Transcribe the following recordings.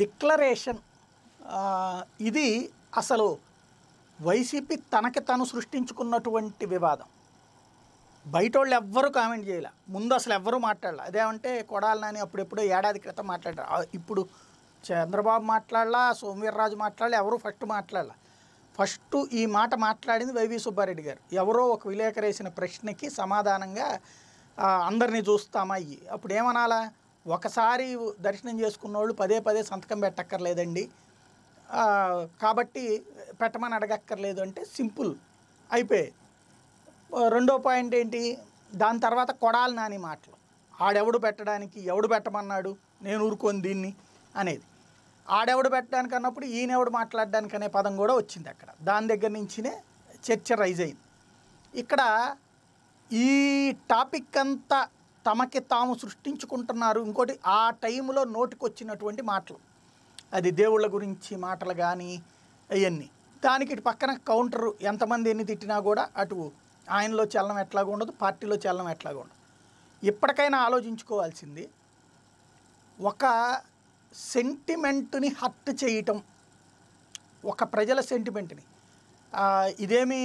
declaration ఇది అసలు YCP తనకి తను సృష్టించుకున్నటువంటి వివాదం బయట వాళ్ళు ఎవ్వరూ కామెంట్ చేయలే ముందు అసలు ఎవ్వరూ మాట్లాడలే అదేమంటే కొడాలని నాని అప్పుడెప్పుడో ఏడాది క్రితం మాట్లాడారు ఇప్పుడు చంద్రబాబు మాట్లాడలా సోమవీర్రాజు మాట్లాడలే ఎవరు ఫస్ట్ మాట్లాడాల ఫస్ట్ ఈ మాట మాట్లాడింది వైవి సుబ్బారెడ్డి గారు ఎవరో ఒక విలేకరేసిన ప్రశ్నకి సమాధానంగా అందరినీ చూస్తామా అయ్యి అప్పుడు ఏమనాలా ఒకసారి దర్శనం చేసుకున్న వాళ్ళు పదే పదే సంతకం పెట్టక్కర్లేదండి కాబట్టి పెట్టమని అడగక్కర్లేదు అంటే సింపుల్ అయిపోయాయి రెండో పాయింట్ ఏంటి దాని తర్వాత కొడాలి నాని మాటలు ఆడెవడు పెట్టడానికి ఎవడు పెట్టమన్నాడు నేను ఊరుకోను దీన్ని అనేది ఆడెవడు పెట్టడానికి అన్నప్పుడు ఈయనెవడు మాట్లాడడానికి అనే పదం కూడా వచ్చింది అక్కడ దాని దగ్గర నుంచినే చర్చ రైజ్ అయింది ఇక్కడ ఈ టాపిక్ అంతా తమకి తాము సృష్టించుకుంటున్నారు ఇంకోటి ఆ టైంలో నోటికొచ్చినటువంటి మాటలు అది దేవుళ్ళ గురించి మాటలు కానీ అవన్నీ దానికి ఇటు పక్కన కౌంటర్ ఎంతమంది ఎన్ని తిట్టినా కూడా అటు ఆయనలో చలనం ఎట్లాగా ఉండదు పార్టీలో చలనం ఎట్లాగా ఉండదు ఇప్పటికైనా ఆలోచించుకోవాల్సింది ఒక సెంటిమెంట్ని హర్ట్ చేయటం ఒక ప్రజల సెంటిమెంట్ని ఇదేమి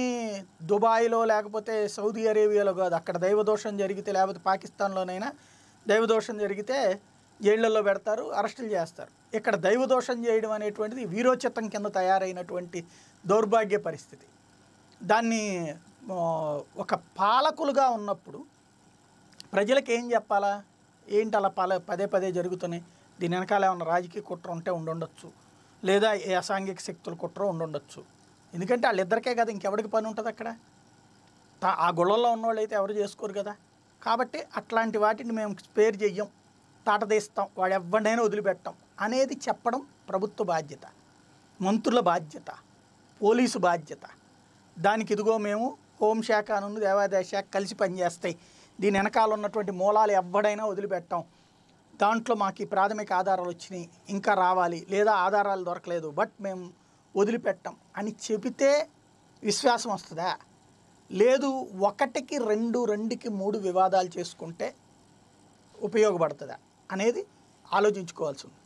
దుబాయ్లో లేకపోతే సౌదీ అరేబియాలో కాదు అక్కడ దైవదోషం జరిగితే లేకపోతే పాకిస్తాన్లోనైనా దైవదోషం జరిగితే జైళ్లలో పెడతారు అరెస్టులు చేస్తారు ఇక్కడ దైవదోషం చేయడం అనేటువంటిది వీరోచితం కింద తయారైనటువంటి దౌర్భాగ్య పరిస్థితి దాన్ని ఒక పాలకులుగా ఉన్నప్పుడు ప్రజలకు ఏం చెప్పాలా ఏంటి అలా పాల పదే పదే జరుగుతున్నాయి దీని వెనకాల ఏమైనా రాజకీయ కుట్ర ఉంటే ఉండుండొచ్చు లేదా ఏ అసాంఘిక శక్తుల కుట్ర ఉండుండొచ్చు ఎందుకంటే వాళ్ళిద్దరికే కదా ఇంకెవరికి పని ఉంటుంది అక్కడ ఆ గుళ్ళల్లో ఉన్నవాళ్ళు అయితే ఎవరు చేసుకోరు కదా కాబట్టి అట్లాంటి వాటిని మేము స్పేర్ చెయ్యం తాటదీస్తాం వాడు ఎవరినైనా వదిలిపెట్టాం అనేది చెప్పడం ప్రభుత్వ బాధ్యత మంత్రుల బాధ్యత పోలీసు బాధ్యత దానికి ఇదిగో మేము హోంశాఖ అను దేవాదాయ శాఖ కలిసి పనిచేస్తాయి దీని వెనకాల ఉన్నటువంటి మూలాలు ఎవడైనా వదిలిపెట్టాం దాంట్లో మాకు ప్రాథమిక ఆధారాలు వచ్చినాయి ఇంకా రావాలి లేదా ఆధారాలు దొరకలేదు బట్ మేము వదిలిపెట్టం అని చెబితే విశ్వాసం వస్తుందా లేదు ఒకటికి రెండు రెండుకి మూడు వివాదాలు చేసుకుంటే ఉపయోగపడుతుందా అనేది ఆలోచించుకోవాల్సి ఉంది